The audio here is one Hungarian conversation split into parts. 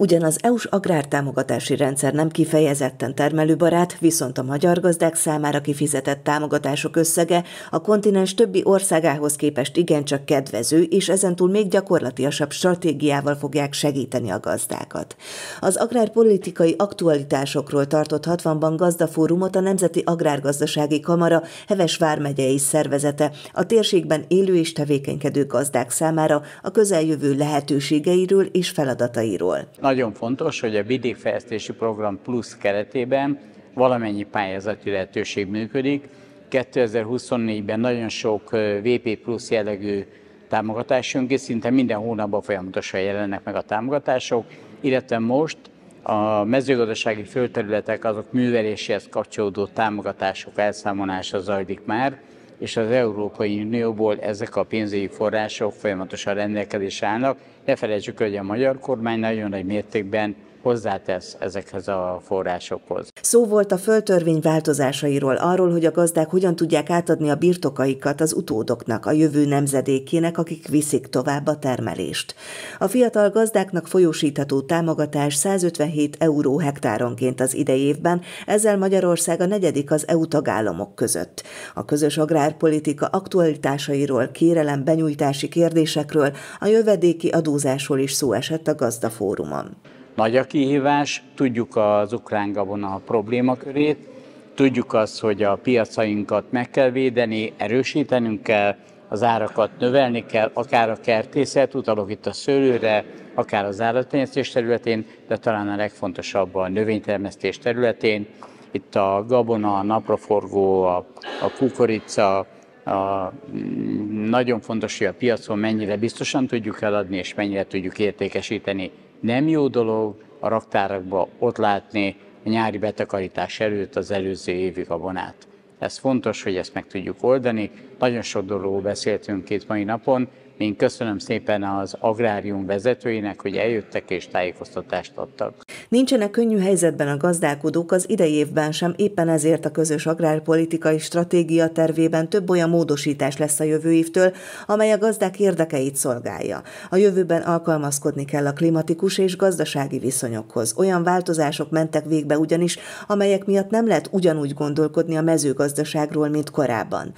Ugyan az EU-s agrártámogatási rendszer nem kifejezetten termelőbarát, viszont a magyar gazdák számára kifizetett támogatások összege a kontinens többi országához képest igencsak kedvező, és ezentúl még gyakorlatiasabb stratégiával fogják segíteni a gazdákat. Az agrárpolitikai aktualitásokról tartott 60-ban gazdafórumot a Nemzeti Agrárgazdasági Kamara Heves vármegyei szervezete a térségben élő és tevékenykedő gazdák számára a közeljövő lehetőségeiről és feladatairól nagyon fontos, hogy a vidékfejlesztési program plusz keretében valamennyi pályázati lehetőség működik. 2024-ben nagyon sok VP plusz jellegű támogatás jön ki, szinte minden hónapban folyamatosan jelennek meg a támogatások, illetve most a mezőgazdasági földterületek azok műveléséhez kapcsolódó támogatások elszámolása zajlik már, és az Európai Unióból ezek a pénzügyi források folyamatosan rendelkezés állnak. Ne felejtsük, hogy a magyar kormány nagyon nagy mértékben hozzátesz ezekhez a forrásokhoz. Szó volt a földtörvény változásairól, arról, hogy a gazdák hogyan tudják átadni a birtokaikat az utódoknak, a jövő nemzedékének, akik viszik tovább a termelést. A fiatal gazdáknak folyósítható támogatás 157 euró hektáronként az idei évben, ezzel Magyarország a negyedik az EU tagállamok között. A közös agrárpolitika aktualitásairól, kérelem benyújtási kérdésekről, a jövedéki adózásról is szó esett a gazdafórumon. Nagy a kihívás, tudjuk az ukrán gabona problémakörét, tudjuk azt, hogy a piacainkat meg kell védeni, erősítenünk kell, az árakat növelni kell, akár a kertészet, utalok itt a szőlőre, akár az állattenyésztés területén, de talán a legfontosabb a növénytermesztés területén. Itt a gabona, a napraforgó, a, a kukorica, a, mm, nagyon fontos, hogy a piacon mennyire biztosan tudjuk eladni, és mennyire tudjuk értékesíteni nem jó dolog a raktárakba ott látni a nyári betakarítás előtt az előző évi gabonát. Ez fontos, hogy ezt meg tudjuk oldani. Nagyon sok dologról beszéltünk két mai napon. Én köszönöm szépen az agrárium vezetőinek, hogy eljöttek és tájékoztatást adtak. Nincsenek könnyű helyzetben a gazdálkodók az idei évben sem, éppen ezért a közös agrárpolitikai stratégia tervében több olyan módosítás lesz a jövő évtől, amely a gazdák érdekeit szolgálja. A jövőben alkalmazkodni kell a klimatikus és gazdasági viszonyokhoz. Olyan változások mentek végbe ugyanis, amelyek miatt nem lehet ugyanúgy gondolkodni a mezőgazdaságról, mint korábban.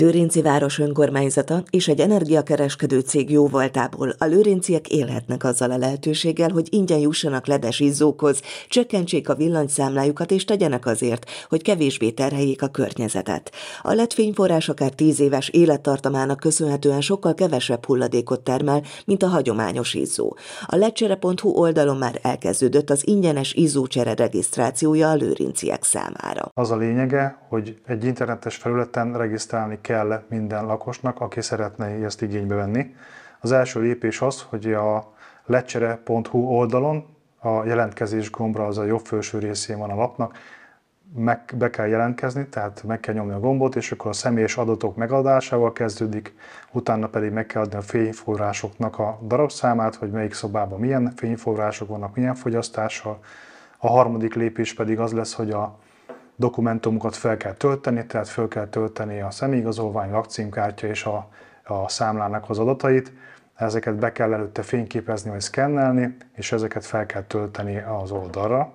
Lőrinci város önkormányzata és egy energiakereskedő cég jóvoltából a lőrinciek élhetnek azzal a lehetőséggel, hogy ingyen jussanak ledes izzókhoz, csökkentsék a villanyszámlájukat és tegyenek azért, hogy kevésbé terheljék a környezetet. A letfényforrás akár tíz éves élettartamának köszönhetően sokkal kevesebb hulladékot termel, mint a hagyományos izzó. A ledcsere.hu oldalon már elkezdődött az ingyenes izzócsere regisztrációja a lőrinciek számára. Az a lényege, hogy egy internetes felületen regisztrálni kell minden lakosnak, aki szeretne ezt igénybe venni. Az első lépés az, hogy a lecsere.hu oldalon a jelentkezés gombra az a jobb felső részén van a lapnak, meg, be kell jelentkezni, tehát meg kell nyomni a gombot, és akkor a személyes adatok megadásával kezdődik, utána pedig meg kell adni a fényforrásoknak a darabszámát, hogy melyik szobában milyen fényforrások vannak, milyen fogyasztással. A harmadik lépés pedig az lesz, hogy a dokumentumokat fel kell tölteni, tehát fel kell tölteni a személyigazolvány, lakcímkártya és a, a számlának az adatait. Ezeket be kell előtte fényképezni vagy szkennelni, és ezeket fel kell tölteni az oldalra.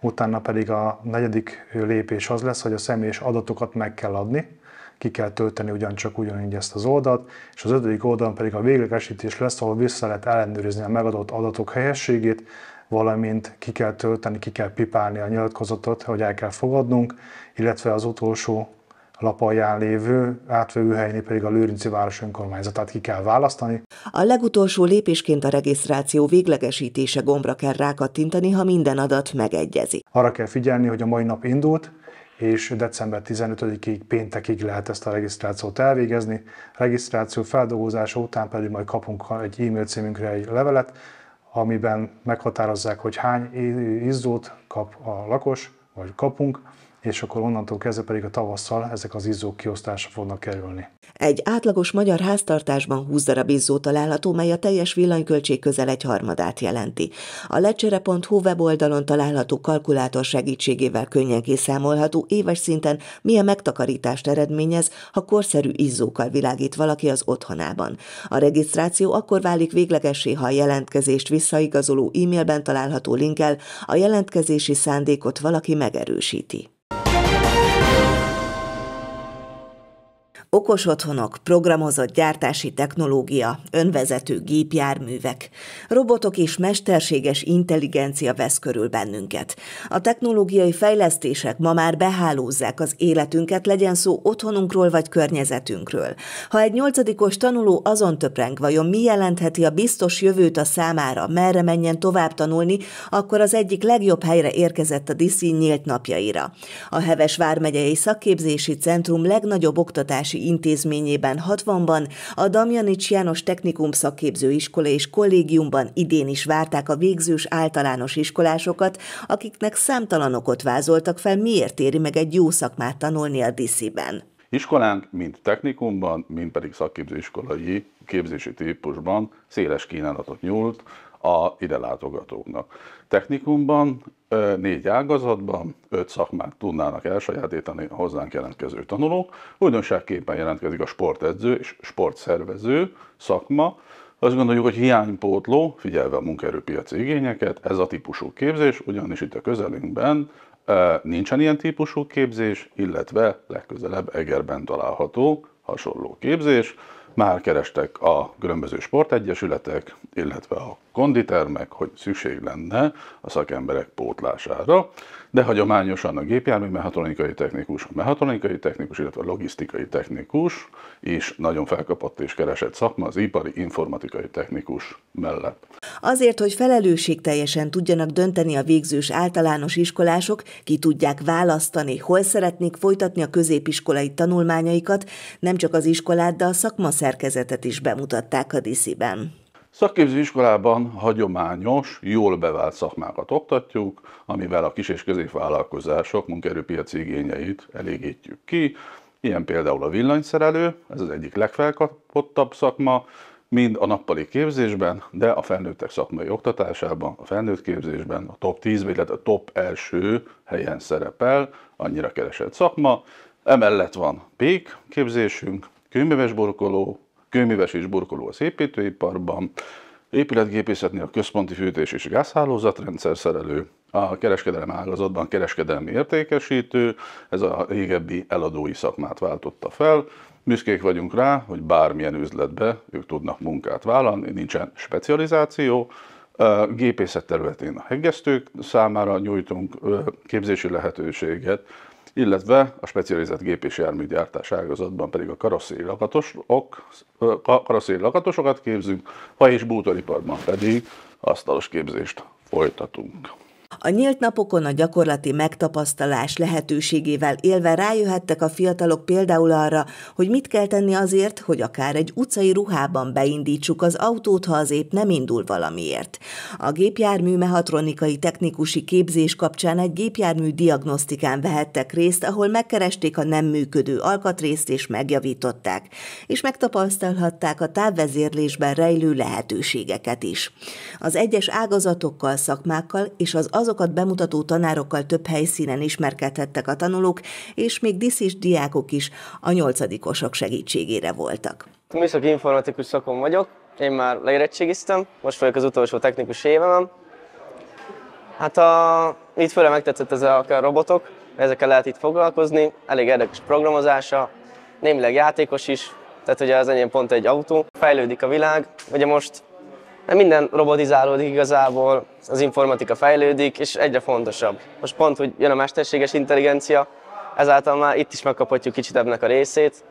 Utána pedig a negyedik lépés az lesz, hogy a személyes adatokat meg kell adni, ki kell tölteni ugyancsak ugyanígy ezt az oldalt, és az ötödik oldalon pedig a véglegesítés lesz, ahol vissza lehet ellenőrizni a megadott adatok helyességét, valamint ki kell tölteni, ki kell pipálni a nyilatkozatot, hogy el kell fogadnunk, illetve az utolsó lap alján lévő helyén pedig a Lőrinci Város önkormányzatát ki kell választani. A legutolsó lépésként a regisztráció véglegesítése gombra kell rákattintani, ha minden adat megegyezik. Arra kell figyelni, hogy a mai nap indult, és december 15-ig péntekig lehet ezt a regisztrációt elvégezni. A regisztráció feldolgozása után pedig majd kapunk egy e-mail címünkre egy levelet, amiben meghatározzák, hogy hány izzót kap a lakos, vagy kapunk, és akkor onnantól kezdve pedig a tavasszal ezek az izzók kiosztása fognak kerülni. Egy átlagos magyar háztartásban 20 darab izzó található, mely a teljes villanyköltség közel egy harmadát jelenti. A lecsere.hu weboldalon található kalkulátor segítségével könnyen kiszámolható éves szinten milyen megtakarítást eredményez, ha korszerű izzókkal világít valaki az otthonában. A regisztráció akkor válik véglegessé, ha a jelentkezést visszaigazoló e-mailben található linkkel a jelentkezési szándékot valaki megerősíti. okos otthonok, programozott gyártási technológia, önvezető gépjárművek. Robotok és mesterséges intelligencia vesz körül bennünket. A technológiai fejlesztések ma már behálózzák az életünket, legyen szó otthonunkról vagy környezetünkről. Ha egy nyolcadikos tanuló azon töpreng, vajon mi jelentheti a biztos jövőt a számára, merre menjen tovább tanulni, akkor az egyik legjobb helyre érkezett a Diszi nyílt napjaira. A Heves Vármegyei Szakképzési Centrum legnagyobb oktatási Oktatási Intézményében 60-ban, a Damjanics János Technikum Szakképző Iskola és Kollégiumban idén is várták a végzős általános iskolásokat, akiknek számtalan okot vázoltak fel, miért éri meg egy jó szakmát tanulni a disziben. Iskolánk mind technikumban, mind pedig szakképzőiskolai képzési típusban széles kínálatot nyújt a ide látogatóknak. Technikumban négy ágazatban, öt szakmát tudnának elsajátítani a hozzánk jelentkező tanulók. Újdonságképpen jelentkezik a sportedző és sportszervező szakma. Azt gondoljuk, hogy hiánypótló, figyelve a munkaerőpiaci igényeket, ez a típusú képzés, ugyanis itt a közelünkben nincsen ilyen típusú képzés, illetve legközelebb Egerben található hasonló képzés már kerestek a különböző sportegyesületek, illetve a konditermek, hogy szükség lenne a szakemberek pótlására, de hagyományosan a gépjármű mechatronikai technikus, a mechatronikai technikus, illetve a logisztikai technikus is nagyon felkapott és keresett szakma az ipari informatikai technikus mellett. Azért, hogy felelősségteljesen tudjanak dönteni a végzős általános iskolások, ki tudják választani, hol szeretnék folytatni a középiskolai tanulmányaikat, nem csak az iskolát, de a szakmaszervezetet szerkezetet is bemutatták a disziben. Szakképzőiskolában hagyományos, jól bevált szakmákat oktatjuk, amivel a kis- és középvállalkozások munkerőpiaci igényeit elégítjük ki. Ilyen például a villanyszerelő, ez az egyik legfelkapottabb szakma, mind a nappali képzésben, de a felnőttek szakmai oktatásában, a felnőtt képzésben a top 10, illetve a top első helyen szerepel, annyira keresett szakma. Emellett van pék képzésünk, kőműves burkoló, kőműves és burkoló az építőiparban, épületgépészetnél a központi fűtés és gázhálózatrendszer szerelő, a kereskedelem ágazatban kereskedelmi értékesítő, ez a régebbi eladói szakmát váltotta fel, Büszkék vagyunk rá, hogy bármilyen üzletbe ők tudnak munkát vállalni, nincsen specializáció. Gépészet területén a hegesztők számára nyújtunk képzési lehetőséget, illetve a specializált gép és járműgyártás ágazatban pedig a karosszéri lakatosok, karosszéri lakatosokat képzünk, ha és bútoriparban pedig asztalos képzést folytatunk. A nyílt napokon a gyakorlati megtapasztalás lehetőségével élve rájöhettek a fiatalok például arra, hogy mit kell tenni azért, hogy akár egy utcai ruhában beindítsuk az autót, ha az épp nem indul valamiért. A gépjármű mehatronikai technikusi képzés kapcsán egy gépjármű diagnosztikán vehettek részt, ahol megkeresték a nem működő alkatrészt és megjavították, és megtapasztalhatták a távvezérlésben rejlő lehetőségeket is. Az egyes ágazatokkal, szakmákkal és az az azokat bemutató tanárokkal több helyszínen ismerkedhettek a tanulók, és még diszis diákok is a nyolcadikosok segítségére voltak. Műszaki informatikus szakon vagyok, én már leérettségiztem, most vagyok az utolsó technikus évemem. Hát a, itt főleg megtetszett ez a robotok, ezekkel lehet itt foglalkozni, elég érdekes programozása, némileg játékos is, tehát ugye az enyém pont egy autó. Fejlődik a világ, ugye most de hát minden robotizálódik igazából, az informatika fejlődik, és egyre fontosabb. Most pont, hogy jön a mesterséges intelligencia, ezáltal már itt is megkaphatjuk kicsit ebben a részét,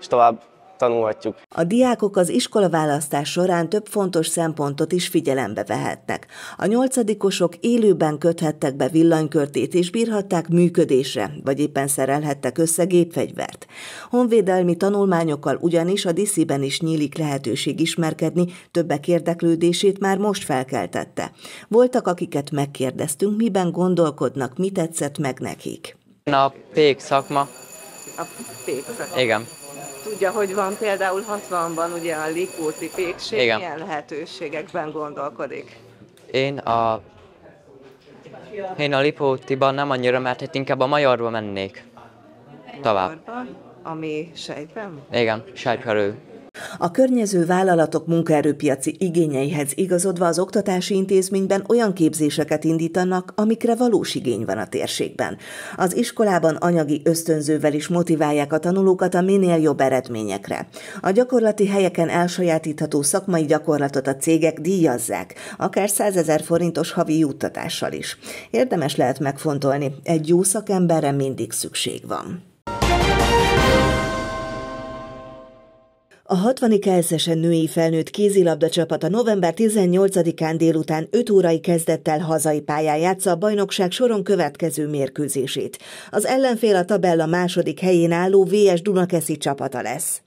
és tovább tanulhatjuk. A diákok az iskolaválasztás során több fontos szempontot is figyelembe vehetnek. A nyolcadikosok élőben köthettek be villanykörtét és bírhatták működésre, vagy éppen szerelhettek össze gépfegyvert. Honvédelmi tanulmányokkal ugyanis a disziben is nyílik lehetőség ismerkedni, többek érdeklődését már most felkeltette. Voltak, akiket megkérdeztünk, miben gondolkodnak, mi tetszett meg nekik. A pék szakma. A pék szakma. Igen tudja, hogy van például 60-ban ugye a Likóti pékség, Igen. milyen lehetőségekben gondolkodik? Én a én a Lipótiban nem annyira, mert hát inkább a Majorba mennék. Tovább. Majorba, ami sejtben? Igen, sejtkerül. A környező vállalatok munkaerőpiaci igényeihez igazodva az oktatási intézményben olyan képzéseket indítanak, amikre valós igény van a térségben. Az iskolában anyagi ösztönzővel is motiválják a tanulókat a minél jobb eredményekre. A gyakorlati helyeken elsajátítható szakmai gyakorlatot a cégek díjazzák, akár 100 ezer forintos havi juttatással is. Érdemes lehet megfontolni, egy jó szakemberre mindig szükség van. A 60 Elszesen női felnőtt kézilabda csapata november 18-án délután 5 órai kezdettel hazai pályán játsza a bajnokság soron következő mérkőzését. Az ellenfél a tabella második helyén álló VS Dunakeszi csapata lesz.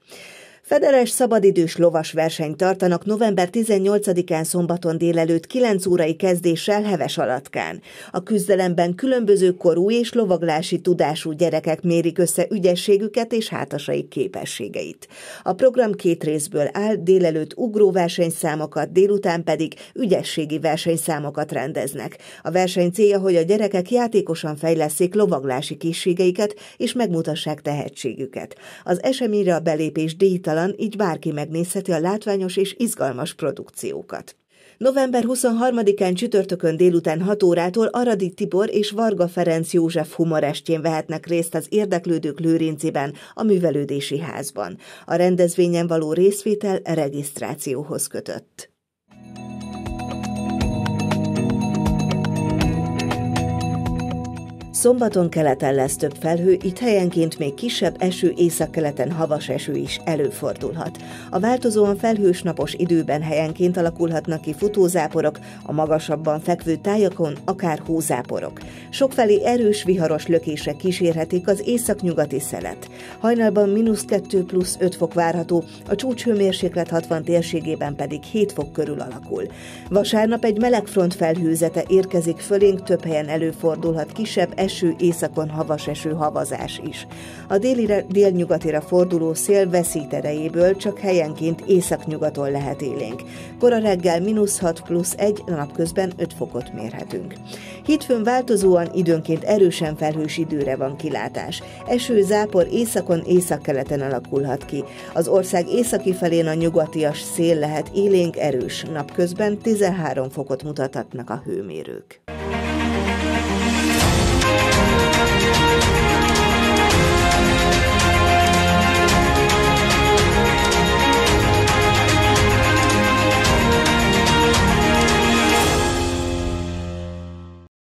Federes szabadidős lovas versenyt tartanak november 18-án szombaton délelőtt 9 órai kezdéssel Heves Alatkán. A küzdelemben különböző korú és lovaglási tudású gyerekek mérik össze ügyességüket és hátasaik képességeit. A program két részből áll, délelőtt ugró versenyszámokat, délután pedig ügyességi versenyszámokat rendeznek. A verseny célja, hogy a gyerekek játékosan fejleszék lovaglási készségeiket és megmutassák tehetségüket. Az eseményre a belépés díjtalan oldalon, így bárki megnézheti a látványos és izgalmas produkciókat. November 23-án csütörtökön délután 6 órától Aradi Tibor és Varga Ferenc József humorestjén vehetnek részt az érdeklődők Lőrinciben, a művelődési házban. A rendezvényen való részvétel regisztrációhoz kötött. Szombaton keleten lesz több felhő, itt helyenként még kisebb eső, északkeleten havas eső is előfordulhat. A változóan felhős napos időben helyenként alakulhatnak ki futózáporok, a magasabban fekvő tájakon akár hózáporok. Sokfelé erős viharos lökése kísérhetik az északnyugati szelet. Hajnalban mínusz 2 plusz 5 fok várható, a csúcshőmérséklet 60 térségében pedig 7 fok körül alakul. Vasárnap egy melegfront felhőzete érkezik fölénk, több helyen előfordulhat kisebb eső, eső, északon havas eső, havazás is. A délire, délnyugatira forduló szél veszít erejéből, csak helyenként északnyugaton lehet élénk. Kora reggel mínusz 6 plusz 1, napközben 5 fokot mérhetünk. Hétfőn változóan időnként erősen felhős időre van kilátás. Eső, zápor északon, északkeleten alakulhat ki. Az ország északi felén a nyugatias szél lehet élénk erős, napközben 13 fokot mutathatnak a hőmérők.